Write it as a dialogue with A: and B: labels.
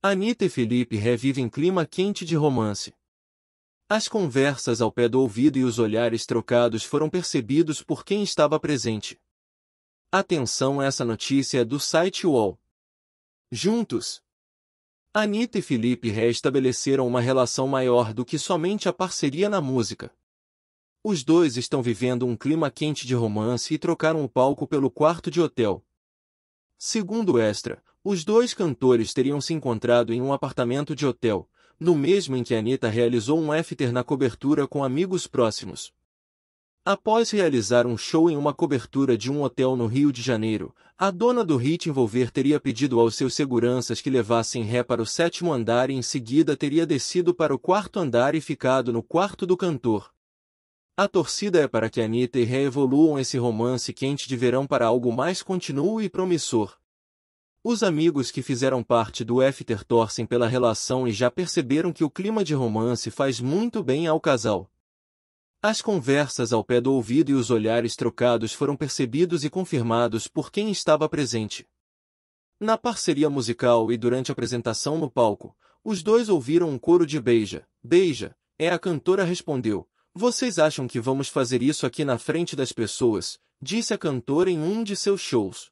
A: Anitta e Felipe revivem clima quente de romance. As conversas ao pé do ouvido e os olhares trocados foram percebidos por quem estava presente. Atenção essa notícia é do site UOL. Juntos, Anitta e Felipe reestabeleceram uma relação maior do que somente a parceria na música. Os dois estão vivendo um clima quente de romance e trocaram o palco pelo quarto de hotel. Segundo Extra, os dois cantores teriam se encontrado em um apartamento de hotel, no mesmo em que Anitta realizou um after na cobertura com amigos próximos. Após realizar um show em uma cobertura de um hotel no Rio de Janeiro, a dona do hit envolver teria pedido aos seus seguranças que levassem ré para o sétimo andar e em seguida teria descido para o quarto andar e ficado no quarto do cantor. A torcida é para que Anitta e Ré evoluam esse romance quente de verão para algo mais contínuo e promissor. Os amigos que fizeram parte do After torcem pela relação e já perceberam que o clima de romance faz muito bem ao casal. As conversas ao pé do ouvido e os olhares trocados foram percebidos e confirmados por quem estava presente. Na parceria musical e durante a apresentação no palco, os dois ouviram um coro de beija, beija, é a cantora respondeu, vocês acham que vamos fazer isso aqui na frente das pessoas, disse a cantora em um de seus shows.